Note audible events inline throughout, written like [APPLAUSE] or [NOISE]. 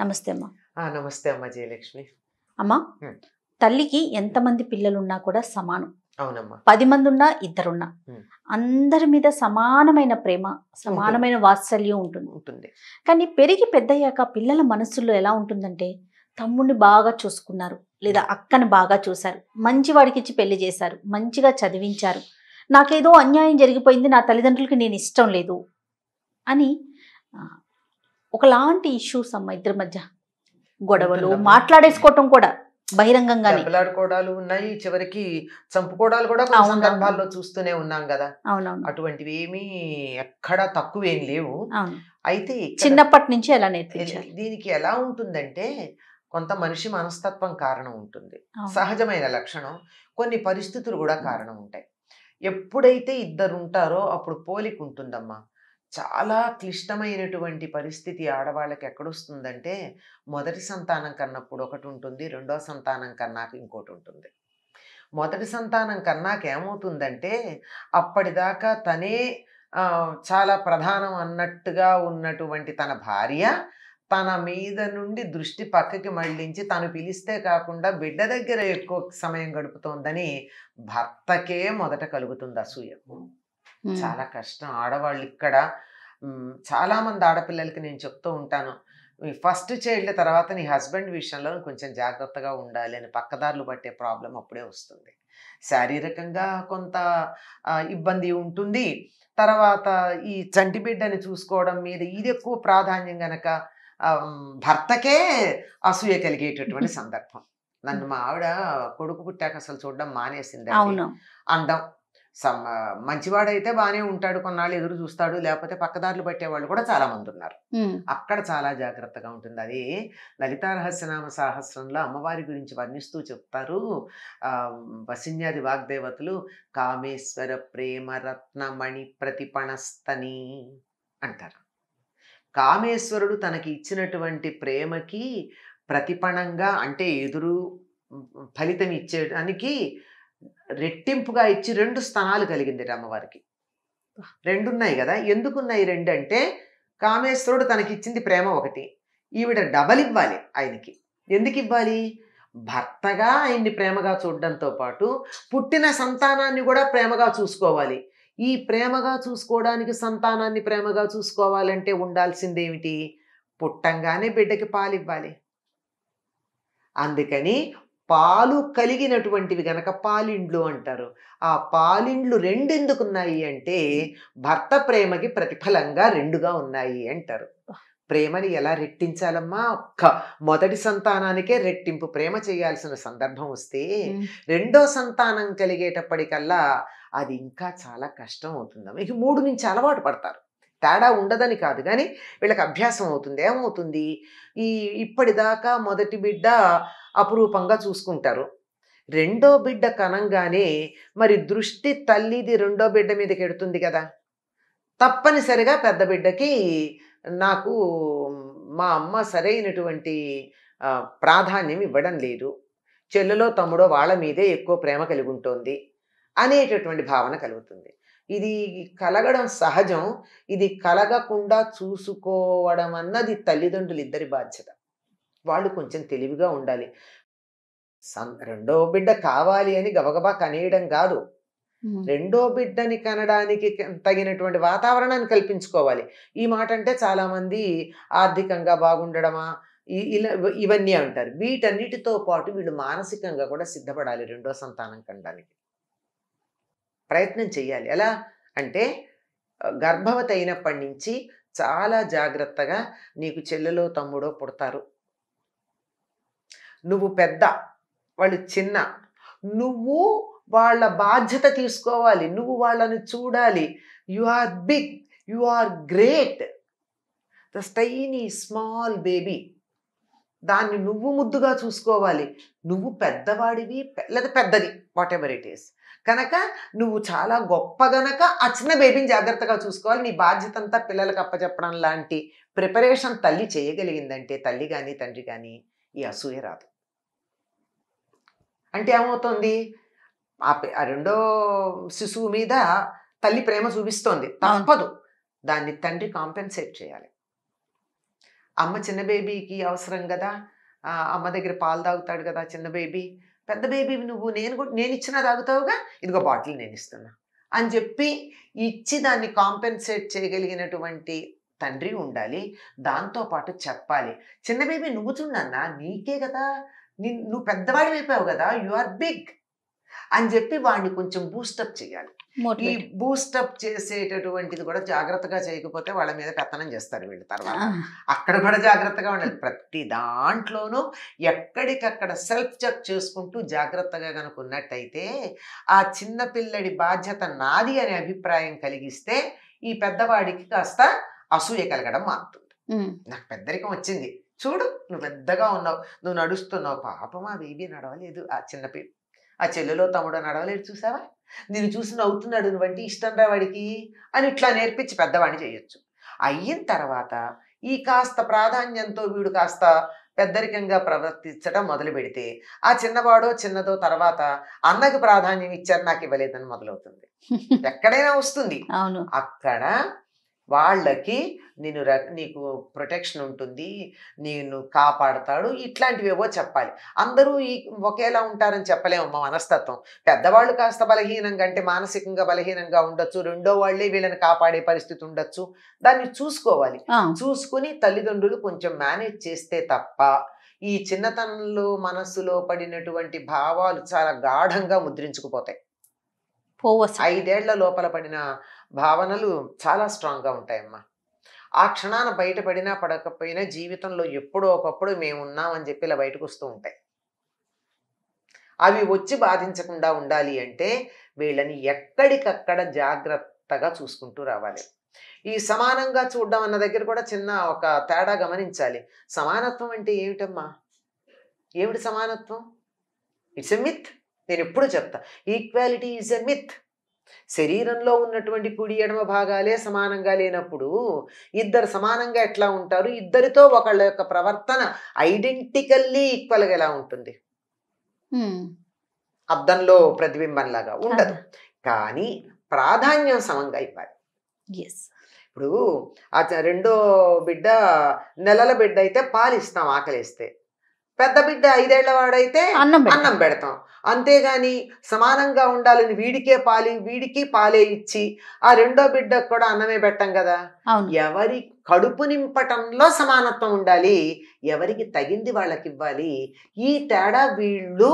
నమస్తే అమ్మా నమస్తే అమ్మ జయలక్ష్మి అమ్మా తల్లికి ఎంతమంది పిల్లలున్నా కూడా సమానం పది మంది ఉన్నా ఇద్దరున్నా అందరి మీద సమానమైన ప్రేమ సమానమైన వాత్సల్యం ఉంటుంది ఉంటుంది కానీ పెరిగి పెద్దయ్యాక పిల్లల మనసుల్లో ఎలా ఉంటుందంటే తమ్ముడిని బాగా చూసుకున్నారు లేదా అక్కని బాగా చూశారు మంచి వాడికిచ్చి పెళ్లి చేశారు మంచిగా చదివించారు నాకేదో అన్యాయం జరిగిపోయింది నా తల్లిదండ్రులకి నేను ఇష్టం లేదు అని ఒకలాంటి ఇష్యూస్ అమ్మ ఇద్దరి మధ్య గొడవలు మాట్లాడేసుకోవటం కూడా బహిరంగంగానే ఉన్నాయి చివరికి చంపుకోవడాలు కూడా సందర్భాల్లో చూస్తూనే ఉన్నాం కదా అటువంటివి ఏమీ ఎక్కడ తక్కువ ఏం లేవు అయితే చిన్నప్పటి నుంచి ఎలా నేర్పించాలి దీనికి ఎలా ఉంటుందంటే కొంత మనిషి మనస్తత్వం కారణం ఉంటుంది సహజమైన లక్షణం కొన్ని పరిస్థితులు కూడా కారణం ఉంటాయి ఎప్పుడైతే ఇద్దరు ఉంటారో అప్పుడు పోలిక ఉంటుందమ్మా చాలా క్లిష్టమైనటువంటి పరిస్థితి ఆడవాళ్ళకి ఎక్కడొస్తుందంటే మొదటి సంతానం కన్నప్పుడు ఒకటి ఉంటుంది రెండో సంతానం కన్నాక ఇంకోటి ఉంటుంది మొదటి సంతానం కన్నాక ఏమవుతుందంటే అప్పటిదాకా తనే చాలా ప్రధానం అన్నట్టుగా ఉన్నటువంటి తన భార్య తన మీద నుండి దృష్టి పక్కకి మళ్ళించి తను పిలిస్తే కాకుండా బిడ్డ దగ్గర ఎక్కువ సమయం గడుపుతోందని భర్తకే మొదట కలుగుతుంది అసూయ చాలా కష్టం ఆడవాళ్ళు ఇక్కడ చాలా మంది ఆడపిల్లలకి నేను చెప్తూ ఉంటాను ఫస్ట్ చైల్డ్ తర్వాత నీ హస్బెండ్ విషయంలో కొంచెం జాగ్రత్తగా ఉండాలి అని పక్కదారులు పట్టే ప్రాబ్లం అప్పుడే వస్తుంది శారీరకంగా కొంత ఇబ్బంది ఉంటుంది తర్వాత ఈ చంటి బిడ్డని చూసుకోవడం మీద ఇది ఎక్కువ ప్రాధాన్యం గనక భర్తకే అసూయ కలిగేటటువంటి [LAUGHS] సందర్భం నన్ను మా ఆవిడ కొడుకు పుట్టాక అసలు చూడడం మానేసింది అందం మంచివాడైతే బాగానే ఉంటాడు కొన్నాళ్ళు ఎదురు చూస్తాడు లేకపోతే పక్కదారులు పట్టేవాళ్ళు కూడా చాలా మంది ఉన్నారు అక్కడ చాలా జాగ్రత్తగా ఉంటుంది అది లలితా రహస్యనామ సాహస్రంలో అమ్మవారి గురించి వర్ణిస్తూ చెప్తారు వసిన్యాది వాగ్దేవతలు కామేశ్వర ప్రేమ రత్నమణి ప్రతిపణస్తని అంటారు కామేశ్వరుడు తనకి ఇచ్చినటువంటి ప్రేమకి ప్రతిపణంగా అంటే ఎదురు ఫలితం ఇచ్చేయడానికి రెట్టింపుగా ఇచ్చి రెండు స్థానాలు కలిగింది అమ్మవారికి రెండున్నాయి కదా ఎందుకున్నాయి రెండు అంటే కామేశ్వరుడు తనకిచ్చింది ప్రేమ ఒకటి ఈవిడ డబల్ ఇవ్వాలి ఆయనకి ఎందుకు ఇవ్వాలి భర్తగా ఆయన్ని ప్రేమగా చూడడంతో పాటు పుట్టిన సంతానాన్ని కూడా ప్రేమగా చూసుకోవాలి ఈ ప్రేమగా చూసుకోవడానికి సంతానాన్ని ప్రేమగా చూసుకోవాలంటే ఉండాల్సింది ఏమిటి పుట్టంగానే బిడ్డకి పాలివ్వాలి అందుకని పాలు కలిగినటువంటివి గనక పాలిండ్లు అంటారు ఆ పాలిండ్లు రెండు ఉన్నాయి అంటే భర్త ప్రేమకి ప్రతిఫలంగా రెండుగా ఉన్నాయి అంటారు ప్రేమని ఎలా రెట్టించాలమ్మా ఒక్క మొదటి సంతానానికే రెట్టింపు ప్రేమ చేయాల్సిన సందర్భం వస్తే రెండో సంతానం కలిగేటప్పటికల్లా అది ఇంకా చాలా కష్టం అవుతుందమ్మా ఇక మూడు నుంచి అలవాటు పడతారు తేడా ఉండదని కాదు కానీ వీళ్ళకి అభ్యాసం అవుతుంది ఏమవుతుంది ఈ ఇప్పటిదాకా మొదటి బిడ్డ అపురూపంగా చూసుకుంటారు రెండో బిడ్డ కనంగానే మరి దృష్టి తల్లిది రెండో బిడ్డ మీదకి ఎడుతుంది కదా తప్పనిసరిగా పెద్ద బిడ్డకి నాకు మా అమ్మ సరైనటువంటి ప్రాధాన్యం ఇవ్వడం లేదు చెల్లెలో తమ్ముడో వాళ్ళ మీదే ఎక్కువ ప్రేమ కలిగి ఉంటుంది అనేటటువంటి భావన కలుగుతుంది ఇది కలగడం సహజం ఇది కలగకుండా చూసుకోవడం అన్నది తల్లిదండ్రులు ఇద్దరి బాధ్యత వాళ్ళు కొంచెం తెలివిగా ఉండాలి సం రెండో బిడ్డ కావాలి అని గబగబా కనేయడం కాదు రెండో బిడ్డని కనడానికి తగినటువంటి వాతావరణాన్ని కల్పించుకోవాలి ఈ మాట అంటే చాలామంది ఆర్థికంగా బాగుండడమా ఇలా ఇవన్నీ అంటారు వీటన్నిటితో పాటు వీళ్ళు మానసికంగా కూడా సిద్ధపడాలి రెండో సంతానం కనడానికి ప్రయత్నం చేయాలి ఎలా అంటే గర్భవతి అయినప్పటి నుంచి చాలా జాగ్రత్తగా నీకు చెల్లెలో తమ్ముడో పుడతారు నువ్వు పెద్ద వాళ్ళు చిన్న నువ్వు వాళ్ళ బాధ్యత తీసుకోవాలి నువ్వు వాళ్ళని చూడాలి you are big you are great the tiny small baby దాన్ని నువ్వు ముద్దుగా చూసుకోవాలి నువ్వు పెద్దవాడివి లేదా పెద్దది వాట్ ఎవర్ ఇట్ ఈస్ కనుక నువ్వు చాలా గొప్ప గనక ఆ చిన్న బేబీని జాగ్రత్తగా చూసుకోవాలి నీ బాధ్యత అంతా పిల్లలకు అప్పచెప్పడం లాంటి ప్రిపరేషన్ తల్లి చేయగలిగిందంటే తల్లి కానీ తండ్రి కానీ ఈ అసూయ రాదు అంటే ఏమవుతుంది ఆ రెండో శిశువు మీద తల్లి ప్రేమ చూపిస్తోంది తప్పదు దాన్ని తండ్రి కాంపెన్సేట్ చేయాలి అమ్మ చిన్న బేబీకి అవసరం కదా అమ్మ దగ్గర పాలు తాగుతాడు కదా చిన్న బేబీ పెద్ద బేబీ నువ్వు నేను కూడా నేను ఇచ్చినా తాగుతావుగా ఇదిగో బాటిల్ నేను ఇస్తున్నా అని చెప్పి ఇచ్చి దాన్ని కాంపెన్సేట్ చేయగలిగినటువంటి తండ్రి ఉండాలి దాంతోపాటు చెప్పాలి చిన్న బేబీ నువ్వు చూడన్నా నీకే కదా నువ్వు పెద్దవాడి అయిపోయావు కదా యు ఆర్ బిగ్ అని చెప్పి వాడిని కొంచెం బూస్టప్ చేయాలి ఈ బూస్టప్ చేసేటటువంటిది కూడా జాగ్రత్తగా చేయకపోతే వాళ్ళ మీద పెత్తనం చేస్తారు వీళ్ళు తర్వాత అక్కడ కూడా జాగ్రత్తగా ఉండాలి ప్రతి దాంట్లోనూ ఎక్కడికక్కడ సెల్ఫ్ చెక్ చేసుకుంటూ జాగ్రత్తగా ఉన్నట్టయితే ఆ చిన్న పిల్లడి బాధ్యత నాది అనే అభిప్రాయం కలిగిస్తే ఈ పెద్దవాడికి కాస్త అసూయ కలగడం మారుతుంది నాకు పెద్దరికం వచ్చింది చూడు నువ్వు పెద్దగా ఉన్నావు నువ్వు నడుస్తున్నావు పాపం బేబీ నడవలేదు ఆ చిన్న ఆ చెల్లెలో తమ్ముడు నడవలేడు చూసావా నేను చూసి నవ్వుతున్నాడు వంటి ఇష్టం రా వాడికి అని ఇట్లా నేర్పించి పెద్దవాడిని చేయొచ్చు అయిన తర్వాత ఈ కాస్త ప్రాధాన్యంతో వీడు కాస్త పెద్దరికంగా ప్రవర్తించడం మొదలు పెడితే ఆ చిన్నవాడో చిన్నదో తర్వాత అన్నకి ప్రాధాన్యం ఇచ్చారు నాకు ఇవ్వలేదని మొదలవుతుంది [LAUGHS] ఎక్కడైనా వస్తుంది అక్కడ వాళ్ళకి నేను నీకు ప్రొటెక్షన్ ఉంటుంది నేను కాపాడతాడు ఇట్లాంటివేవో చెప్పాలి అందరూ ఈ ఒకేలా ఉంటారని మా మనస్తత్వం పెద్దవాళ్ళు కాస్త బలహీనంగా అంటే మానసికంగా బలహీనంగా ఉండొచ్చు రెండో వాళ్ళే వీళ్ళని కాపాడే పరిస్థితి ఉండొచ్చు దాన్ని చూసుకోవాలి చూసుకుని తల్లిదండ్రులు కొంచెం మేనేజ్ చేస్తే తప్ప ఈ చిన్నతనంలో మనస్సులో పడినటువంటి భావాలు చాలా గాఢంగా ముద్రించుకుపోతాయి ఐదేళ్ల లోపల పడిన భావనలు చాలా స్ట్రాంగ్గా ఉంటాయమ్మా ఆ క్షణాన బయటపడినా పడకపోయినా జీవితంలో ఎప్పుడో ఒకప్పుడు మేము ఉన్నామని చెప్పి ఇలా బయటకు వస్తూ ఉంటాయి అవి వచ్చి బాధించకుండా ఉండాలి అంటే వీళ్ళని ఎక్కడికక్కడ జాగ్రత్తగా చూసుకుంటూ రావాలి ఈ సమానంగా చూడడం అన్న దగ్గర కూడా చిన్న ఒక తేడా గమనించాలి సమానత్వం అంటే ఏమిటమ్మా ఏమిటి సమానత్వం ఇట్స్ ఎ మిత్ నేను ఎప్పుడూ చెప్తా ఈక్వాలిటీ ఈజ్ ఎ మిత్ శరీరంలో ఉన్నటువంటి కుడి ఎడమ భాగాలే సమానంగా లేనప్పుడు ఇద్దరు సమానంగా ఎట్లా ఉంటారు ఇద్దరితో ఒకళ్ళ యొక్క ప్రవర్తన ఐడెంటికల్లీ ఈక్వల్గా ఎలా ఉంటుంది అద్దంలో ప్రతిబింబంలాగా ఉండదు కానీ ప్రాధాన్యం సమంగా ఇవ్వాలి ఎస్ ఇప్పుడు రెండో బిడ్డ నెలల బిడ్డ అయితే పాలిస్తాం ఆకలిస్తే పెద్ద బిడ్డ ఐదేళ్ల వాడైతే అన్నం అన్నం పెడతాం అంతేగాని సమానంగా ఉండాలని వీడికే పాలి వీడికి పాలే ఇచ్చి ఆ రెండో బిడ్డకు కూడా అన్నమే పెట్టాం కదా ఎవరి కడుపు నింపటంలో సమానత్వం ఉండాలి ఎవరికి తగింది వాళ్ళకి ఇవ్వాలి ఈ తేడా వీళ్ళు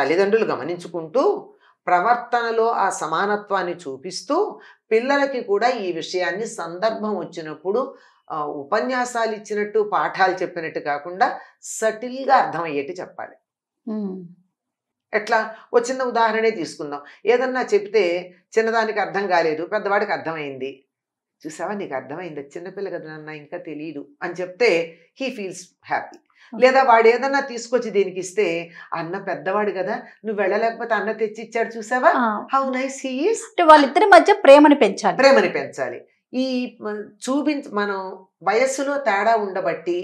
తల్లిదండ్రులు గమనించుకుంటూ ప్రవర్తనలో ఆ సమానత్వాన్ని చూపిస్తూ పిల్లలకి కూడా ఈ విషయాన్ని సందర్భం వచ్చినప్పుడు ఉపన్యాసాలు ఇచ్చినట్టు పాఠాలు చెప్పినట్టు కాకుండా సటిల్గా అర్థమయ్యేటి చెప్పాలి ఎట్లా ఓ చిన్న ఉదాహరణే తీసుకుందాం ఏదన్నా చెప్తే చిన్నదానికి అర్థం కాలేదు పెద్దవాడికి అర్థమైంది చూసావా నీకు అర్థమైంది చిన్నపిల్ల కదా నాన్న ఇంకా తెలియదు అని చెప్తే హీ ఫీల్స్ హ్యాపీ లేదా వాడు ఏదన్నా తీసుకొచ్చి దీనికి ఇస్తే అన్న పెద్దవాడు కదా నువ్వు వెళ్ళలేకపోతే అన్న తెచ్చి ఇచ్చాడు చూసావా హౌ నైస్ హీస్ వాళ్ళిద్దరి మధ్య ప్రేమని పెంచాలి ప్రేమని పెంచాలి ఈ చూపి మనం వయస్సులో తేడా ఉండబట్టి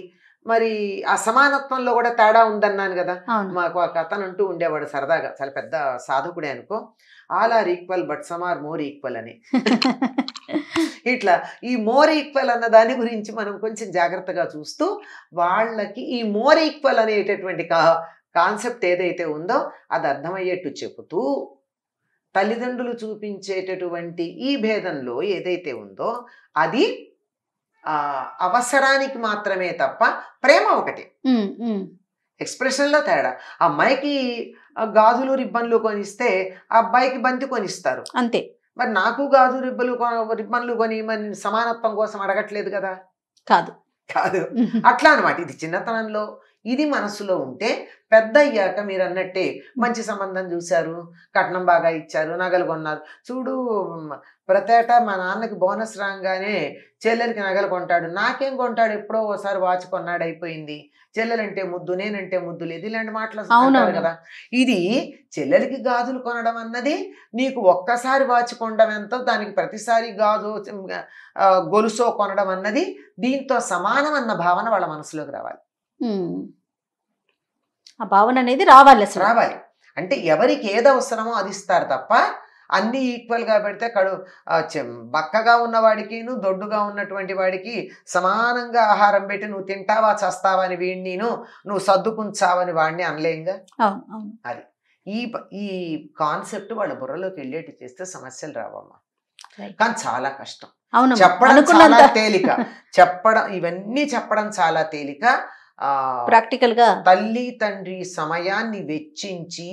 మరి అసమానత్వంలో కూడా తేడా ఉందన్నాను కదా మాకు ఒక అతను అంటూ ఉండేవాడు సరదాగా చాలా పెద్ద సాధకుడే అనుకో all are equal but some are more equal అని [LAUGHS] ఇట్లా ఈ మోర్ ఈక్వల్ అన్న దాని గురించి మనం కొంచెం జాగ్రత్తగా చూస్తూ వాళ్ళకి ఈ మోర్ ఈక్వల్ అనేటటువంటి కాన్సెప్ట్ ఏదైతే ఉందో అది అర్థమయ్యేట్టు చెబుతూ తల్లిదండ్రులు చూపించేటటువంటి ఈ భేదంలో ఏదైతే ఉందో అది అవసరానికి మాత్రమే తప్ప ప్రేమ ఒకటి ఎక్స్ప్రెషన్లో తేడా అమ్మాయికి గాజులు రిబ్బన్లు కొనిస్తే అబ్బాయికి బంతి కొనిస్తారు అంతే మరి నాకు గాజు రిబ్బలు రిబ్బన్లు కొని మరి సమానత్వం కోసం అడగట్లేదు కదా కాదు కాదు అట్లా అనమాట ఇది చిన్నతనంలో ఇది మనసులో ఉంటే పెద్ద అయ్యాక మీరు అన్నట్టే మంచి సంబంధం చూశారు కట్నం బాగా ఇచ్చారు నగలు కొన్నారు చూడు ప్రతేట మా నాన్నకి బోనస్ రాగానే చెల్లెలకి నగలు కొంటాడు నాకేం కొంటాడు ఎప్పుడో ఓసారి వాచ్ కొన్నాడు అయిపోయింది చెల్లెలంటే ముద్దు నేనంటే ముద్దు లేదు ఇలాంటి మాటలు అవునారు కదా ఇది చెల్లెలకి గాజులు కొనడం అన్నది నీకు ఒక్కసారి వాచ్ కొనడం ఎంతో దానికి ప్రతిసారి గాజు గొలుసో కొనడం అన్నది దీంతో సమానం అన్న భావన వాళ్ళ మనసులోకి రావాలి ఆ భావన అనేది రావాలి అసలు రావాలి అంటే ఎవరికి ఏది అవసరమో అది ఇస్తారు తప్ప అన్నీ ఈక్వల్గా పెడితే కడు బక్కగా ఉన్నవాడికిను దొడ్డుగా ఉన్నటువంటి వాడికి సమానంగా ఆహారం పెట్టి నువ్వు తింటావా చస్తావా అని వీడినిను నువ్వు సర్దుకుంచావని వాడిని అనలేంగా అది ఈ ఈ కాన్సెప్ట్ వాళ్ళ బుర్రలోకి వెళ్ళేటి చేస్తే సమస్యలు రావమ్మా కానీ చాలా కష్టం చెప్పడం చాలా తేలిక చెప్పడం ఇవన్నీ చెప్పడం చాలా తేలిక ప్రాక్టికల్ గా తల్లి తండ్రి సమయాన్ని వెచ్చించి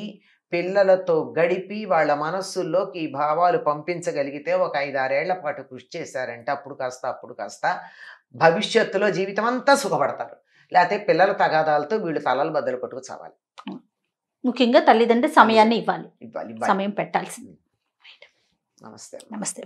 పిల్లలతో గడిపి వాళ్ళ మనస్సుల్లోకి ఈ భావాలు పంపించగలిగితే ఒక ఐదారేళ్ల పాటు కృషి చేశారంటే అప్పుడు కాస్త అప్పుడు కాస్త భవిష్యత్తులో జీవితం అంతా సుఖపడతారు లేకపోతే పిల్లల తగాదాలతో వీళ్ళు తలలు బదులు కొట్టుకు చావాలి ముఖ్యంగా తల్లిదండ్రులు సమయాన్ని ఇవ్వాలి ఇవ్వాలి సమయం పెట్టాల్సింది నమస్తే నమస్తే